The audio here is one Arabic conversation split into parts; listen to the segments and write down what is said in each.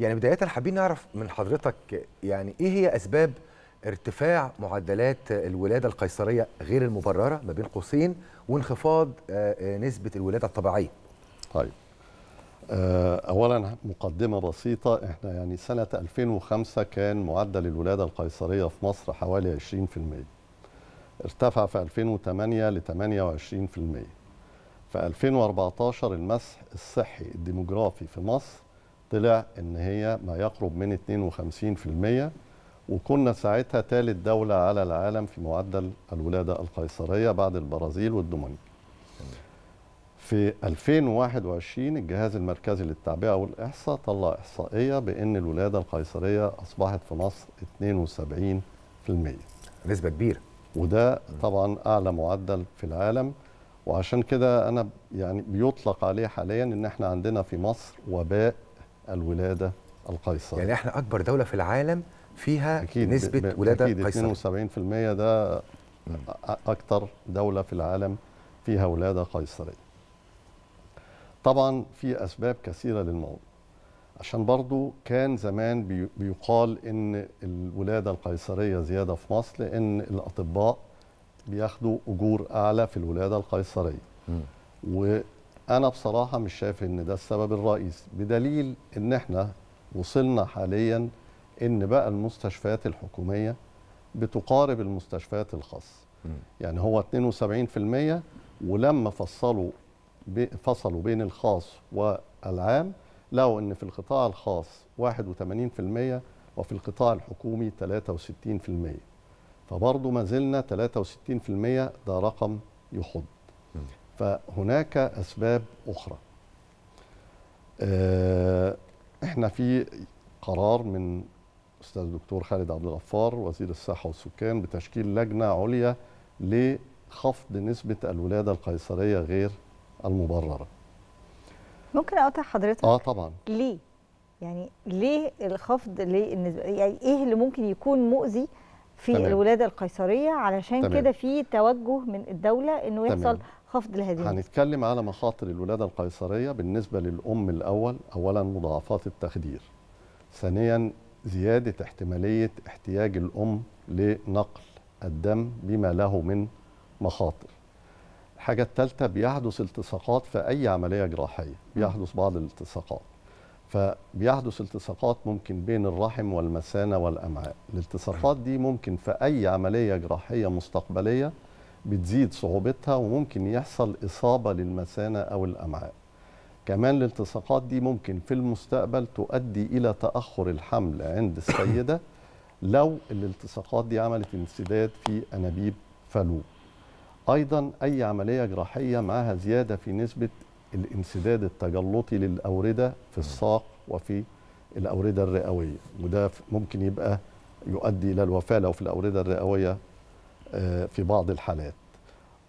يعني بدايه حابين نعرف من حضرتك يعني ايه هي اسباب ارتفاع معدلات الولاده القيصريه غير المبرره ما بين قوسين وانخفاض آه، آه، نسبه الولاده الطبيعيه طيب آه، اولا مقدمه بسيطه احنا يعني سنه 2005 كان معدل الولاده القيصريه في مصر حوالي 20% ارتفع في 2008 ل 28% في 2014 المسح الصحي الديموغرافي في مصر طلع ان هي ما يقرب من 52% وكنا ساعتها ثالث دولة على العالم في معدل الولادة القيصرية بعد البرازيل والدومينيك في 2021 الجهاز المركزي للتعبئة والإحصاء طلع إحصائية بأن الولادة القيصرية أصبحت في مصر 72% نسبة كبيرة وده طبعا أعلى معدل في العالم وعشان كده أنا يعني بيطلق عليه حاليا أن احنا عندنا في مصر وباء الولاده القيصريه يعني احنا اكبر دوله في العالم فيها أكيد نسبه ب... ولاده أكيد قيصريه 72% ده اكتر دوله في العالم فيها ولاده قيصريه طبعا في اسباب كثيره للموضوع عشان برضو كان زمان بيقال ان الولاده القيصريه زياده في مصر لان الاطباء بياخدوا اجور اعلى في الولاده القيصريه انا بصراحه مش شايف ان ده السبب الرئيسي بدليل ان احنا وصلنا حاليا ان بقى المستشفيات الحكوميه بتقارب المستشفيات الخاصه يعني هو 72% ولما فصلوا فصلوا بين الخاص والعام لقوا ان في القطاع الخاص 81% وفي القطاع الحكومي 63% فبرضه ما زلنا 63% ده رقم يخض فهناك أسباب أخرى آه، احنا في قرار من أستاذ الدكتور خالد عبد الغفار وزير الصحة والسكان بتشكيل لجنة عليا لخفض نسبة الولادة القيصرية غير المبررة ممكن أقطع حضرتك؟ آه طبعا ليه؟ يعني ليه الخفض ليه يعني إيه اللي ممكن يكون مؤذي في تمام. الولاده القيصريه علشان كده في توجه من الدوله انه يحصل تمام. خفض الهزيمة هنتكلم على مخاطر الولاده القيصريه بالنسبه للام الاول اولا مضاعفات التخدير ثانيا زياده احتماليه احتياج الام لنقل الدم بما له من مخاطر الحاجه الثالثه بيحدث التصاقات في اي عمليه جراحيه بيحدث بعض الالتصاقات فبيحدث التصاقات ممكن بين الرحم والمثانه والامعاء الالتصاقات دي ممكن في اي عمليه جراحيه مستقبليه بتزيد صعوبتها وممكن يحصل اصابه للمثانه او الامعاء كمان الالتصاقات دي ممكن في المستقبل تؤدي الى تاخر الحمل عند السيده لو الالتصاقات دي عملت انسداد في انابيب فالوب ايضا اي عمليه جراحيه معاها زياده في نسبه الانسداد التجلطي للاورده في الساق وفي الاورده الرئويه وده ممكن يبقى يؤدي الى الوفاه لو في الاورده الرئويه آه، في بعض الحالات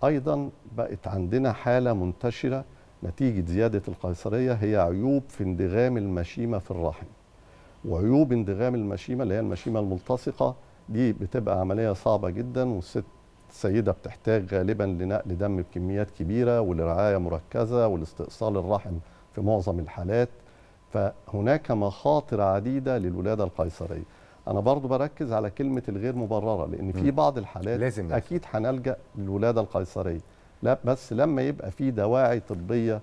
ايضا بقت عندنا حاله منتشره نتيجه زياده القيصريه هي عيوب في اندغام المشيمه في الرحم وعيوب اندغام المشيمه اللي هي المشيمه الملتصقه دي بتبقى عمليه صعبه جدا والست السيدة بتحتاج غالبا لنقل دم بكميات كبيرة ولرعاية مركزة ولاستئصال الرحم في معظم الحالات فهناك مخاطر عديدة للولادة القيصرية أنا برضو بركز على كلمة الغير مبررة لأن في بعض الحالات لازم أكيد هنلجأ للولادة القيصرية لا بس لما يبقى في دواعي طبية